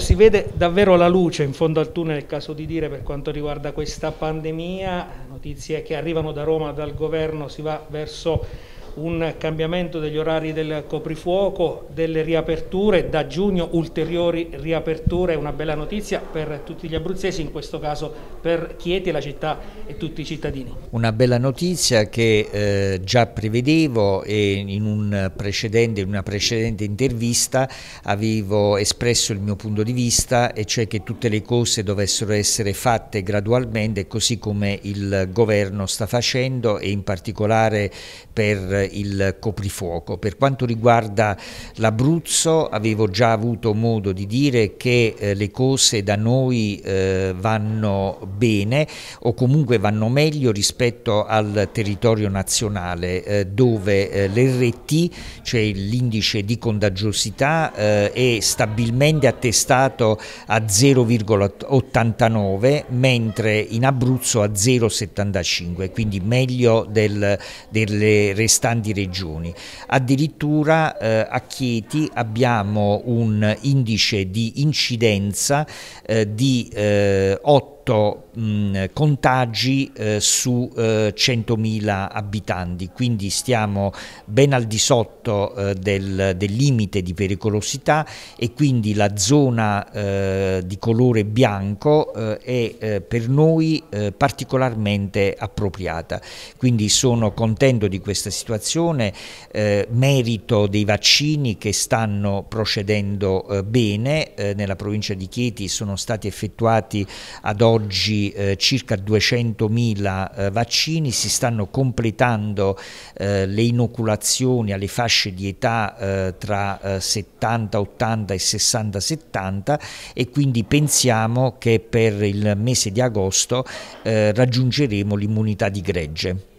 Si vede davvero la luce in fondo al tunnel, è il caso di dire, per quanto riguarda questa pandemia. Notizie che arrivano da Roma, dal governo, si va verso un cambiamento degli orari del coprifuoco, delle riaperture, da giugno ulteriori riaperture, una bella notizia per tutti gli abruzzesi, in questo caso per Chieti, la città e tutti i cittadini. Una bella notizia che eh, già prevedevo e in, un precedente, in una precedente intervista avevo espresso il mio punto di vista e cioè che tutte le cose dovessero essere fatte gradualmente così come il governo sta facendo e in particolare per il coprifuoco. Per quanto riguarda l'Abruzzo avevo già avuto modo di dire che eh, le cose da noi eh, vanno bene o comunque vanno meglio rispetto al territorio nazionale eh, dove eh, l'RT, cioè l'indice di contagiosità, eh, è stabilmente attestato a 0,89 mentre in Abruzzo a 0,75, quindi meglio del, delle restanti grandi regioni. Addirittura eh, a Chieti abbiamo un indice di incidenza eh, di 8 eh, 8 mh, contagi eh, su eh, 100.000 abitanti, quindi stiamo ben al di sotto eh, del, del, limite di pericolosità e quindi la zona eh, di colore bianco eh, è eh, per noi particolarmente appropriata. Quindi sono contento di questa situazione, merito dei vaccini che stanno procedendo bene, nella provincia di Chieti sono stati effettuati ad oggi oggi eh, circa 200.000 eh, vaccini, si stanno completando eh, le inoculazioni alle fasce di età eh, tra 70, eh, 80 e 60, 70 e quindi pensiamo che per il mese di agosto raggiungeremo l'immunità di gregge.